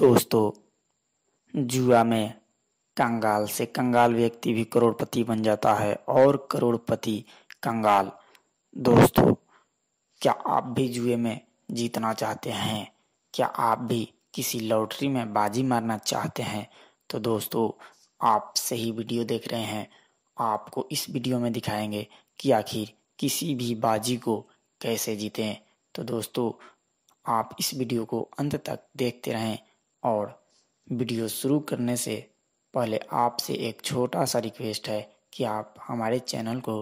दोस्तों जुआ में कंगाल से कंगाल व्यक्ति भी करोड़पति बन जाता है और करोड़पति कंगाल दोस्तों क्या आप भी जुए में जीतना चाहते हैं क्या आप भी किसी लॉटरी में बाजी मारना चाहते हैं तो दोस्तों आप सही वीडियो देख रहे हैं आपको इस वीडियो में दिखाएंगे कि आखिर किसी भी बाजी को कैसे जीतें तो दोस्तों आप इस वीडियो को अंत तक देखते रहें और वीडियो शुरू करने से पहले आपसे एक छोटा सा रिक्वेस्ट है कि आप हमारे चैनल को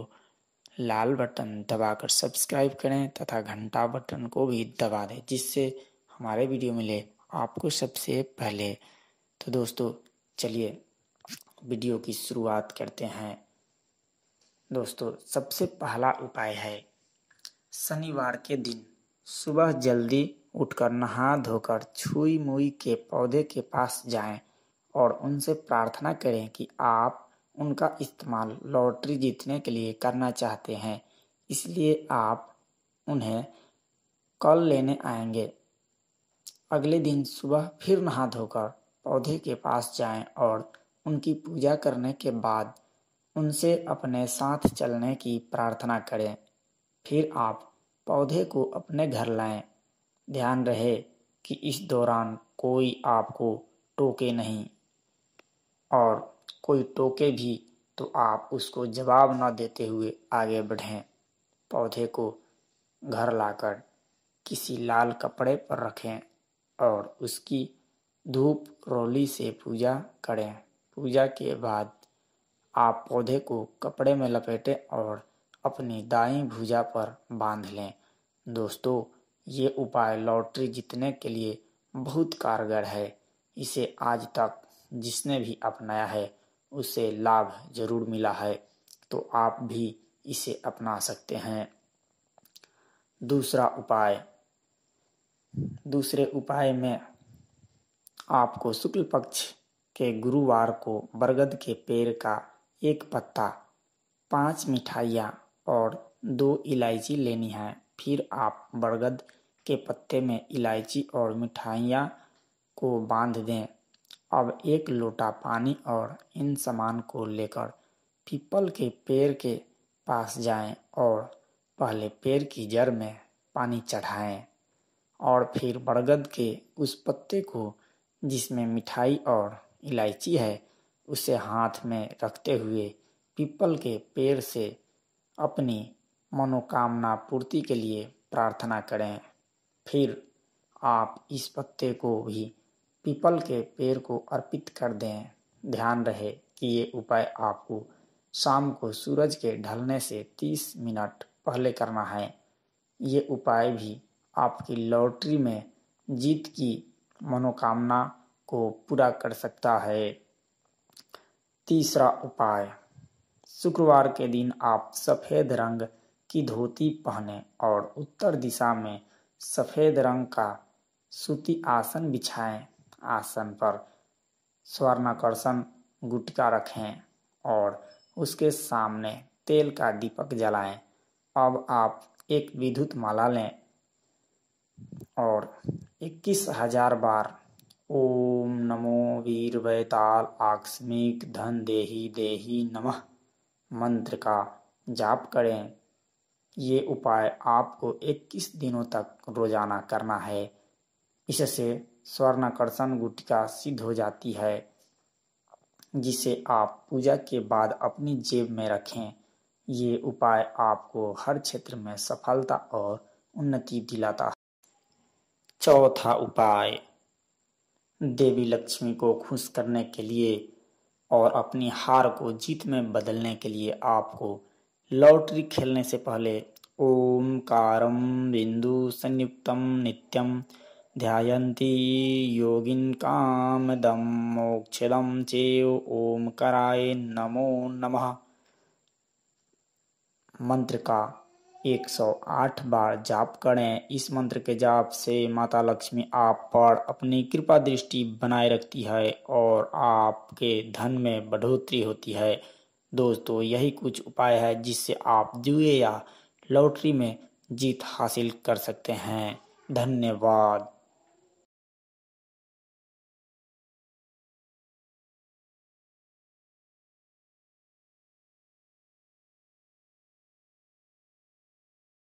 लाल बटन दबाकर सब्सक्राइब करें तथा घंटा बटन को भी दबा दें जिससे हमारे वीडियो मिले आपको सबसे पहले तो दोस्तों चलिए वीडियो की शुरुआत करते हैं दोस्तों सबसे पहला उपाय है शनिवार के दिन सुबह जल्दी उठकर नहा धोकर छुई मुई के पौधे के पास जाएं और उनसे प्रार्थना करें कि आप उनका इस्तेमाल लॉटरी जीतने के लिए करना चाहते हैं इसलिए आप उन्हें कल लेने आएंगे अगले दिन सुबह फिर नहा धोकर पौधे के पास जाएं और उनकी पूजा करने के बाद उनसे अपने साथ चलने की प्रार्थना करें फिर आप पौधे को अपने घर लाएं ध्यान रहे कि इस दौरान कोई आपको टोके नहीं और कोई टोके भी तो आप उसको जवाब न देते हुए आगे बढ़ें पौधे को घर लाकर किसी लाल कपड़े पर रखें और उसकी धूप रोली से पूजा करें पूजा के बाद आप पौधे को कपड़े में लपेटें और अपनी दाई भुजा पर बांध लें दोस्तों ये उपाय लॉटरी जीतने के लिए बहुत कारगर है इसे आज तक जिसने भी अपनाया है उसे लाभ जरूर मिला है तो आप भी इसे अपना सकते हैं दूसरा उपाय दूसरे उपाय में आपको शुक्ल पक्ष के गुरुवार को बरगद के पेड़ का एक पत्ता पांच मिठाइयाँ और दो इलायची लेनी है फिर आप बरगद के पत्ते में इलायची और मिठाइयाँ को बांध दें अब एक लोटा पानी और इन सामान को लेकर पीपल के पेड़ के पास जाएं और पहले पेड़ की जड़ में पानी चढ़ाएं और फिर बरगद के उस पत्ते को जिसमें मिठाई और इलायची है उसे हाथ में रखते हुए पीपल के पेड़ से अपनी मनोकामना पूर्ति के लिए प्रार्थना करें फिर आप इस पत्ते को भी पीपल के पेड़ को अर्पित कर दें ध्यान रहे कि ये उपाय आपको शाम को सूरज के ढलने से 30 मिनट पहले करना है ये उपाय भी आपकी लॉटरी में जीत की मनोकामना को पूरा कर सकता है तीसरा उपाय शुक्रवार के दिन आप सफ़ेद रंग की धोती पहने और उत्तर दिशा में सफ़ेद रंग का सूती आसन बिछाएं आसन पर स्वर्णाकर्षण गुटका रखें और उसके सामने तेल का दीपक जलाएं अब आप एक विद्युत माला लें और इक्कीस हजार बार ओम नमो वीर वैताल आकस्मिक धन देही देही नमः मंत्र का जाप करें ये उपाय आपको 21 दिनों तक रोजाना करना है इससे स्वर्णाकर्षण गुटिका सिद्ध हो जाती है जिसे आप पूजा के बाद अपनी जेब में रखें ये उपाय आपको हर क्षेत्र में सफलता और उन्नति दिलाता है चौथा उपाय देवी लक्ष्मी को खुश करने के लिए और अपनी हार को जीत में बदलने के लिए आपको लॉटरी खेलने से पहले ओम कारम बिंदु संयुक्तम नित्यम ध्यायन्ति योगिन काम दम मोक्षदम चेव ओम ओंकाराय नमो नमः मंत्र का 108 बार जाप करें इस मंत्र के जाप से माता लक्ष्मी आप पर अपनी कृपा दृष्टि बनाए रखती है और आपके धन में बढ़ोतरी होती है दोस्तों यही कुछ उपाय है जिससे आप जुए या लॉटरी में जीत हासिल कर सकते हैं धन्यवाद